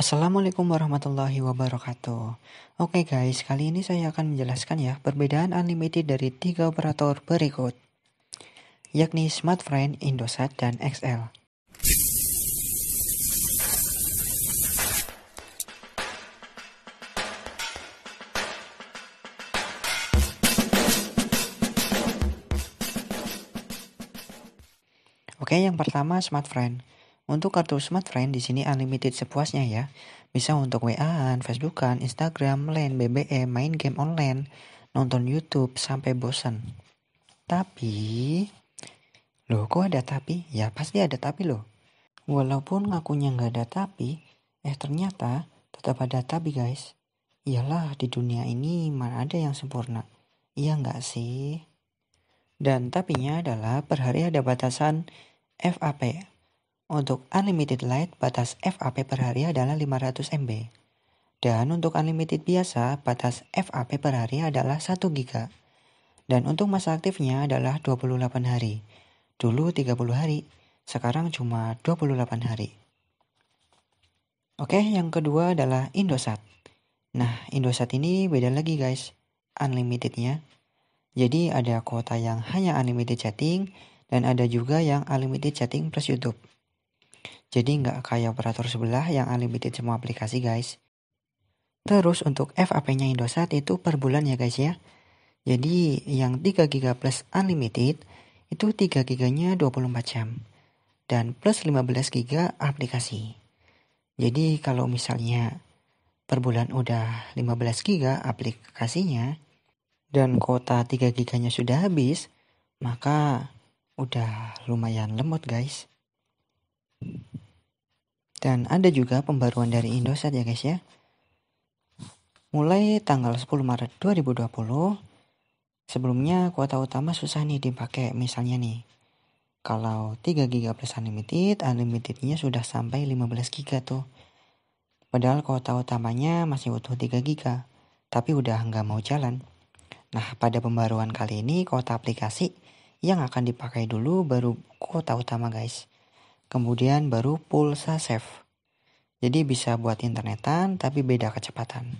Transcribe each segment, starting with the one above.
Assalamualaikum warahmatullahi wabarakatuh Oke guys, kali ini saya akan menjelaskan ya perbedaan unlimited dari tiga operator berikut yakni Smartfren, Indosat, dan XL Oke, yang pertama Smartfren. Untuk kartu Smart Friend di sini unlimited sepuasnya ya. Bisa untuk WA-an, Facebookan, Instagram, LINE, BBM, main game online, nonton YouTube sampai bosan. Tapi, loh kok ada tapi? Ya pasti ada tapi loh. Walaupun ngakunya nggak ada tapi, eh ternyata tetap ada tapi guys. Iyalah di dunia ini mana ada yang sempurna. Iya nggak sih? Dan tapinya adalah per hari ada batasan FAP untuk unlimited light, batas FAP per hari adalah 500 MB. Dan untuk unlimited biasa, batas FAP per hari adalah 1 GB. Dan untuk masa aktifnya adalah 28 hari. Dulu 30 hari, sekarang cuma 28 hari. Oke, yang kedua adalah Indosat. Nah, Indosat ini beda lagi guys, unlimitednya. Jadi ada kuota yang hanya unlimited chatting, dan ada juga yang unlimited chatting plus YouTube. Jadi nggak kayak operator sebelah yang unlimited semua aplikasi guys. Terus untuk FAP-nya Indosat itu per bulan ya guys ya. Jadi yang 3 GB plus unlimited itu 3 GB-nya 24 jam dan plus 15 GB aplikasi. Jadi kalau misalnya per bulan udah 15 GB aplikasinya dan kuota 3 GB-nya sudah habis, maka udah lumayan lemot guys. Dan ada juga pembaruan dari Indosat ya guys ya. Mulai tanggal 10 Maret 2020, sebelumnya kuota utama susah nih dipakai misalnya nih. Kalau 3 GB plus unlimited, unlimitednya sudah sampai 15 GB tuh. Padahal kuota utamanya masih utuh 3 GB, tapi udah nggak mau jalan. Nah, pada pembaruan kali ini kuota aplikasi yang akan dipakai dulu baru kuota utama guys kemudian baru pulsa save. Jadi bisa buat internetan tapi beda kecepatan.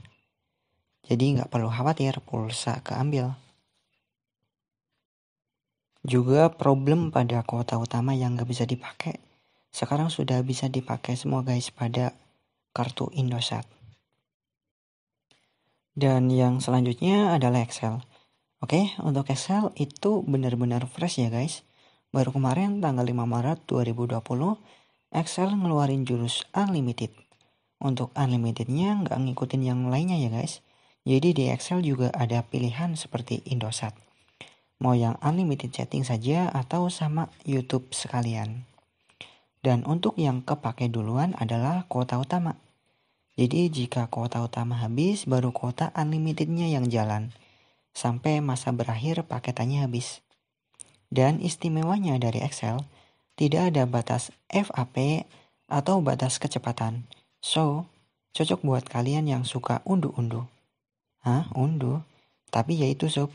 Jadi nggak perlu khawatir pulsa keambil. Juga problem pada kuota utama yang nggak bisa dipakai. Sekarang sudah bisa dipakai semua guys pada kartu Indosat. Dan yang selanjutnya adalah Excel. Oke, untuk Excel itu benar-benar fresh ya guys. Baru kemarin tanggal 5 Maret 2020, Excel ngeluarin jurus unlimited. Untuk unlimitednya nggak ngikutin yang lainnya ya guys. Jadi di Excel juga ada pilihan seperti Indosat. Mau yang unlimited Chatting saja atau sama YouTube sekalian. Dan untuk yang kepake duluan adalah kuota utama. Jadi jika kuota utama habis baru kuota unlimitednya yang jalan. Sampai masa berakhir paketannya habis. Dan istimewanya dari Excel, tidak ada batas FAP atau batas kecepatan. So, cocok buat kalian yang suka unduh-unduh. Hah, unduh? Tapi yaitu sob,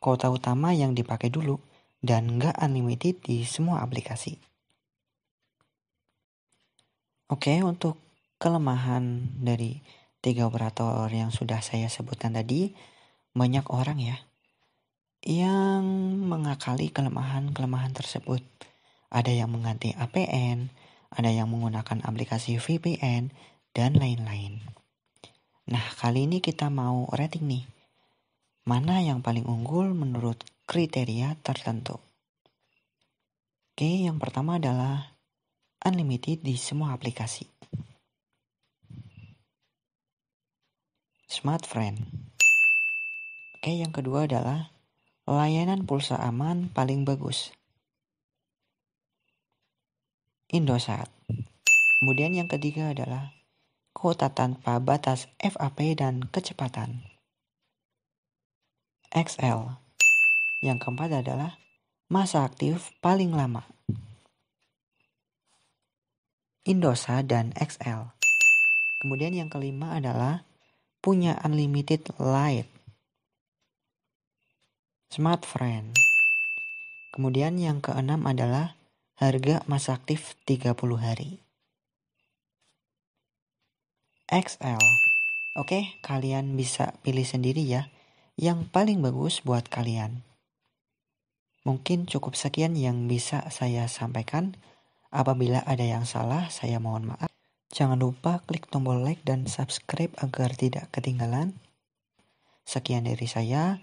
kota utama yang dipakai dulu dan nggak unlimited di semua aplikasi. Oke, untuk kelemahan dari tiga operator yang sudah saya sebutkan tadi, banyak orang ya yang mengakali kelemahan-kelemahan tersebut. Ada yang mengganti APN, ada yang menggunakan aplikasi VPN, dan lain-lain. Nah, kali ini kita mau rating nih. Mana yang paling unggul menurut kriteria tertentu? Oke, yang pertama adalah unlimited di semua aplikasi. Smart Friend. Oke, yang kedua adalah Layanan pulsa aman paling bagus. Indosat. Kemudian yang ketiga adalah kuota tanpa batas FAP dan kecepatan. XL. Yang keempat adalah masa aktif paling lama. Indosa dan XL. Kemudian yang kelima adalah punya unlimited light smart friend. Kemudian yang keenam adalah harga masa aktif 30 hari. XL. Oke, kalian bisa pilih sendiri ya yang paling bagus buat kalian. Mungkin cukup sekian yang bisa saya sampaikan. Apabila ada yang salah, saya mohon maaf. Jangan lupa klik tombol like dan subscribe agar tidak ketinggalan. Sekian dari saya.